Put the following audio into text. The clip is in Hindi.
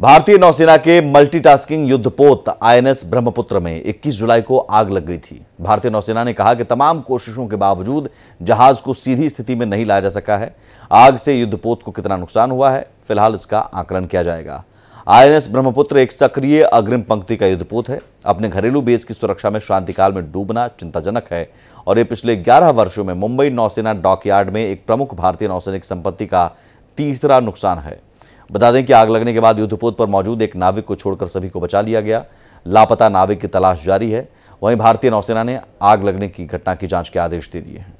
भारतीय नौसेना के मल्टीटास्किंग युद्धपोत आईएनएस ब्रह्मपुत्र में 21 जुलाई को आग लग गई थी भारतीय नौसेना ने कहा कि तमाम कोशिशों के बावजूद जहाज को सीधी स्थिति में नहीं लाया जा सका है आग से युद्धपोत को कितना नुकसान हुआ है फिलहाल इसका आकलन किया जाएगा आईएनएस ब्रह्मपुत्र एक सक्रिय अग्रिम पंक्ति का युद्धपोत है अपने घरेलू बेस की सुरक्षा में शांतिकाल में डूबना चिंताजनक है और ये पिछले ग्यारह वर्षों में मुंबई नौसेना डॉकयार्ड में एक प्रमुख भारतीय नौसैनिक संपत्ति का तीसरा नुकसान है बता दें कि आग लगने के बाद युद्धपोत पर मौजूद एक नाविक को छोड़कर सभी को बचा लिया गया लापता नाविक की तलाश जारी है वहीं भारतीय नौसेना ने आग लगने की घटना की जांच के आदेश दे दिए हैं